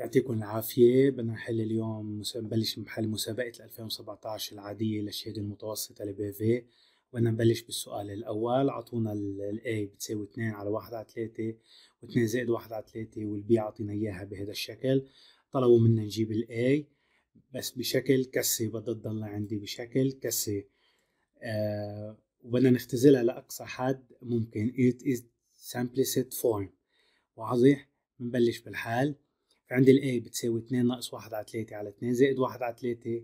يعطيكم العافية بدنا نحل اليوم نبلش بحل مسابقة 2017 العادية للشهادة المتوسطة لبيفي بدنا نبلش بالسؤال الأول اعطونا الاي بتساوي 2 على 1 على 3 و2 زائد 1 على 3 والبي اعطينا إياها بهذا الشكل طلبوا منا نجيب الاي بس بشكل كسي بدها تضل عندي بشكل كسي آه وبدنا نختزلها لأقصى حد ممكن it is simplest form واضح بنبلش بالحال فعند ال A بتساوي 2 ناقص 1 على 3 على 2 زائد 1 على 3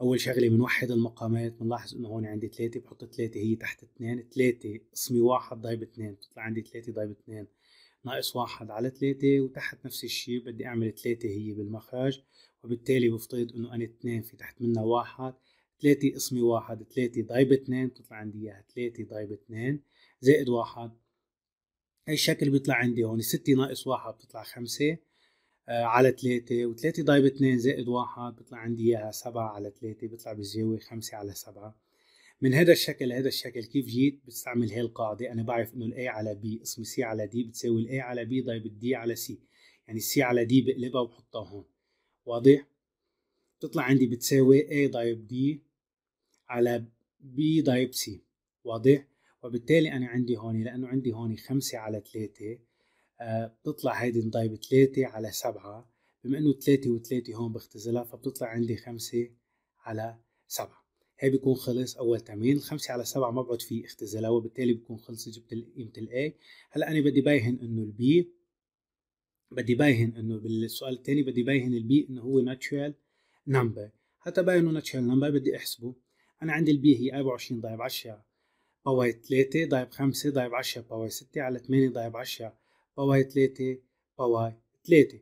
اول شغله بنوحد المقامات بنلاحظ انه هون عندي 3 بحط 3 هي تحت 2 3 قسمي 1 ضايب 2 بتطلع عندي 3 ضايب 2 ناقص 1 على 3 وتحت نفس الشيء بدي اعمل 3 هي بالمخرج وبالتالي بفترض انه انا 2 في تحت منها 1 3 قسمي 1 3 ضايب 2 بتطلع عندي اياها 3 ضايب 2 زائد 1 هي الشكل بيطلع عندي هون 6 ناقص 1 بتطلع 5 آه، على 3 و3 ضايب 2 زائد 1 بيطلع عندي اياها 7 على 3 بيطلع بالزاويه 5 على 7 من هذا الشكل لهذا الشكل كيف جيت بستعمل هي القاعدة أنا بعرف إنه الأي على بي اسم سي على دي بتساوي الأي على بي ضايب الدي على سي يعني السي على دي بقلبها وبحطها هون واضح؟ بتطلع عندي بتساوي A ضايب دي على B ضايب سي واضح؟ وبالتالي أنا عندي هون لأنه عندي هون 5 على 3 آه، بتطلع هيدي نضايب 3 على 7 بما انه 3 و3 هون بختزلها فبتطلع عندي 5 على 7 هي بيكون خلص اول تمرين 5 على 7 ما بقعد فيه اختزالها وبالتالي بيكون خلص جبت قيمه الاي هلا انا بدي باين انه البي بدي باين انه بالسؤال الثاني بدي باين البي انه هو ناتشورال نمبر حتى انه ناتشورال نمبر بدي احسبه انا عندي البي هي 24 ضايب 10 باور 3 ضايب 5 ضايب 10 باور 6 على 8 ضايب 10 باي 3 باي 3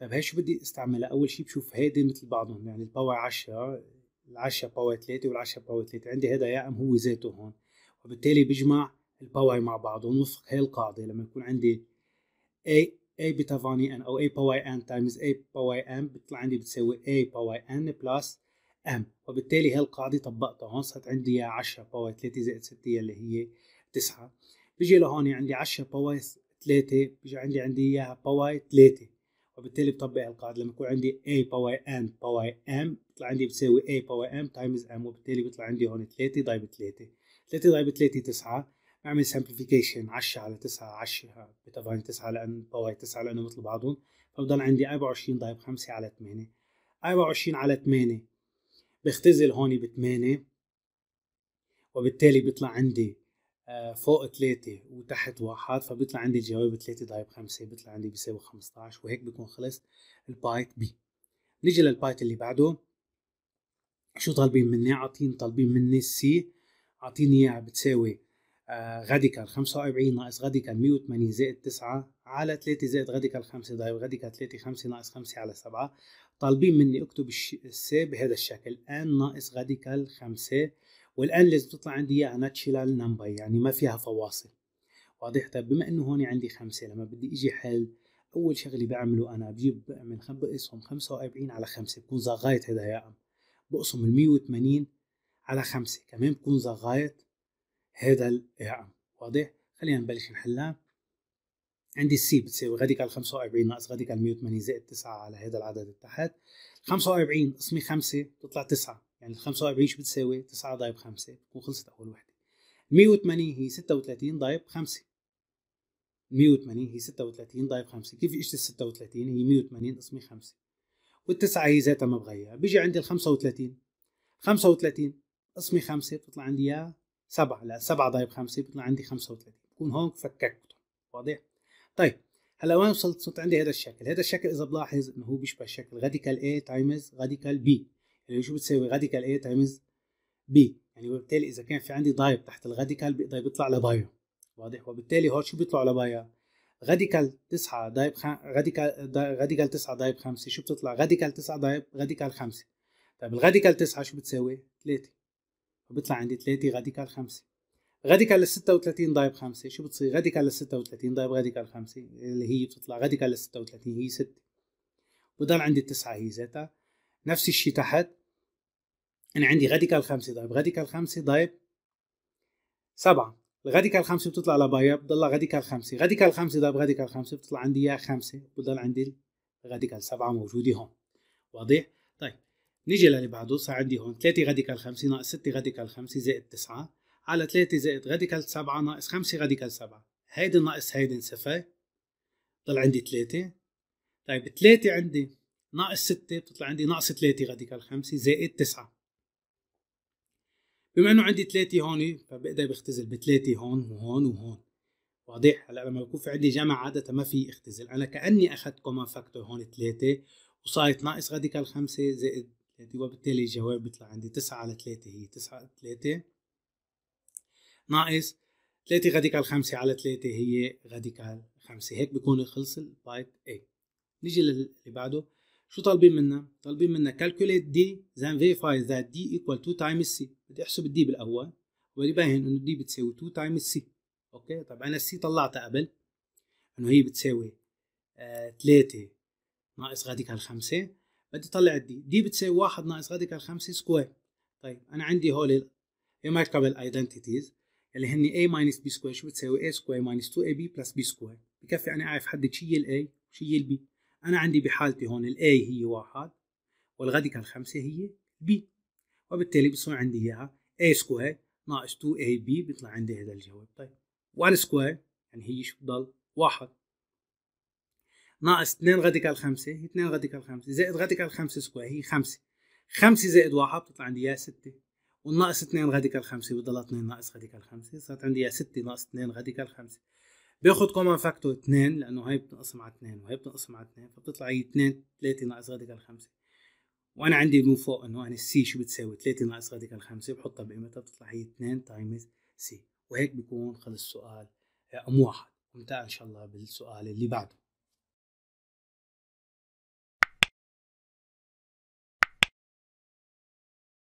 طيب هاي شو بدي استعملها اول شيء بشوف هيدي مثل بعضهم يعني الباي 10 ال10 باي 3 وال10 باي 3 عندي هذا يا ام هو ذاته هون وبالتالي بجمع الباي مع بعضهم وفق هي القاعده لما يكون عندي a a بيتا فاني ان او a باي n تايمز a باي m بيطلع عندي بتساوي a باي n بلس m وبالتالي هي القاعده طبقتها هون صارت عندي يا 10 باي 3 زائد 6 اللي هي 9 بيجي لهون عندي 10 باي 3 بيجي عندي عندي اياها باواي 3 وبالتالي بطبق القاعده لما يكون عندي a باواي n باواي m بيطلع عندي بتساوي a باواي m تايمز m وبالتالي بيطلع عندي هون 3 ضرب 3 3 ضرب 3 9 اعمل سمبليفيكيشن 10 على 9 10 بتفاين 9 لان باواي 9 لانه مثل بعضهم فبضل عندي 24 ضرب 5 على 8 24 على 8 بختزل هون ب 8 وبالتالي بيطلع عندي آه، فوق ثلاثة وتحت واحد فبيطلع عندي الجواب ثلاثة ضرب خمسة بيطلع عندي بيساوي 15 وهيك بيكون خلص البايت بي نيجي للبايت اللي بعده شو طالبين مني عاطين طالبين مني السي عاطيني اياها بتساوي آه، غاديكال 45 ناقص غاديكال 180 زائد 9 على 3 زائد غاديكال 5 ضرب غاديكال 3 5 ناقص 5 على 7 طالبين مني اكتب السي بهذا الشكل ان ناقص غاديكال 5 والان لازم تطلع عندي اياها ناتشرال نمبر يعني ما فيها فواصل واضح طيب بما انه هون عندي خمسه لما بدي اجي حل اول شغله بعمله انا بجيب بعمل بقسم 45 على 5 بكون زغايت هذا يا ام بقسم ال 180 على 5 كمان بكون زغايت هذا يا ام واضح خلينا نبلش نحلها عندي السي بتساوي غاديك ال 45 ناقص غاديك ال 180 زائد 9 على هذا العدد اللي تحت 45 قسمي 5 بتطلع 9 يعني ال 45 شو بتساوي 9 ضايب 5 بتكون خلصت اول وحده 180 هي 36 ضايب 5 180 هي 36 ضايب 5 كيف اجت ال 36 هي 180 قسمي 5 وال 9 هي ذاتها ما بغيرها بيجي عندي ال 35 35 قسمي 5 بتطلع عندي اياها 7 لا 7 ضايب 5 بتطلع عندي 35 بكون هون فككتهم واضح طيب هلا وين وصلت صرت عندي هذا الشكل هذا الشكل اذا بلاحظ انه هو بيشبه شكل راديكال A تايمز راديكال B يعني شو بتساوي راديكال A تايمز B يعني وبالتالي اذا كان في عندي ضايب تحت الراديكال بيقدر يطلع لبايا واضح وبالتالي هون شو بيطلعوا لبايا راديكال 9 ضايب خم... راديكال راديكال 9 ضايب 5 شو بتطلع راديكال 9 ضايب راديكال 5 طيب الراديكال 9 شو بتساوي 3 فبيطلع عندي 3 راديكال 5 راديكال 36 ضايب 5 شو بتصير راديكال 36 ضايب راديكال 5 اللي هي بتطلع راديكال 36 هي 6 بضل عندي 9 هي ذاتها نفس الشيء تحت انا عندي راديكال خمسه ضايب راديكال خمسه ضايب سبعه الراديكال خمسه بتطلع لبايا بتضلها راديكال خمسه راديكال خمسه ضايب راديكال خمسه بتطلع عندي يا خمسه بضل عندي الراديكال سبعه موجوده هون واضح؟ طيب نيجي للي بعده صار عندي هون 3 راديكال 5 ناقص 6 راديكال 5 زائد 9 على 3 زائد راديكال 7 ناقص 5 راديكال 7 هيدي ناقص هيدي صفر ضل عندي 3 طيب 3 عندي ناقص 6 بتطلع عندي ناقص 3 راديكال 5 زائد 9 بما انه عندي 3 هون فبقدر بختزل ب 3 هون وهون وهون واضح هلا لما بكون في عندي جمع عاده ما في اختزل انا كاني اخذت كومن فاكتور هون 3 وصارت ناقص راديكال 5 زائد 3 وبالتالي الجواب بيطلع عندي 9 على 3 هي 9 على 3 ناقص 3 راديكال 5 على 3 هي راديكال 5 هيك بيكون خلص البايت A نيجي للي بعده شو طالبين منا؟ طالبين منا calculate d then verify that d equal 2 times c بدي احسب الدي بالاول باين انه دي بتساوي 2 times c اوكي طبعا انا السي طلعتها قبل انه هي بتساوي آه ناقص راديكال 5 بدي طلع الدي دي بتساوي 1 ناقص راديكال 5 سكوير طيب انا عندي هول الريماركابل ايدنتيتيز اللي هن a minus b سكوير شو بتساوي a سكوير minus 2ab plus b سكوير بكفي انا اعرف حدد شي ال a وشي ال b أنا عندي بحالتي هون الأي هي واحد والغاديكال الخمسة هي بي وبالتالي بصير عندي إياها A سكوير ناقص 2AB بيطلع عندي هذا الجواب طيب وال سكوير يعني هي شو بضل واحد ناقص 2 غاديكال خمسة هي 2 غاديكال خمسة زائد غاديكال خمسة سكوير هي خمسة 5 زائد واحد بتطلع عندي اياها 6 والناقص 2 غاديكال خمسة بضل 2 ناقص غاديكال خمسة صارت عندي اياها 6 ناقص 2 غاديكال خمسة بياخذ كومن فاكتور 2 لانه هاي بتنقسم على 2 وهي بتنقسم على 2 فبتطلع هي 2 3 ناقص راديكال 5 وانا عندي من فوق انه انا السي شو بتساوي 3 ناقص راديكال 5 بحطها بقيمتها بتطلع هي 2 تايمز سي وهيك بيكون خلص سؤال آه، واحد نتاع ان شاء الله بالسؤال اللي بعده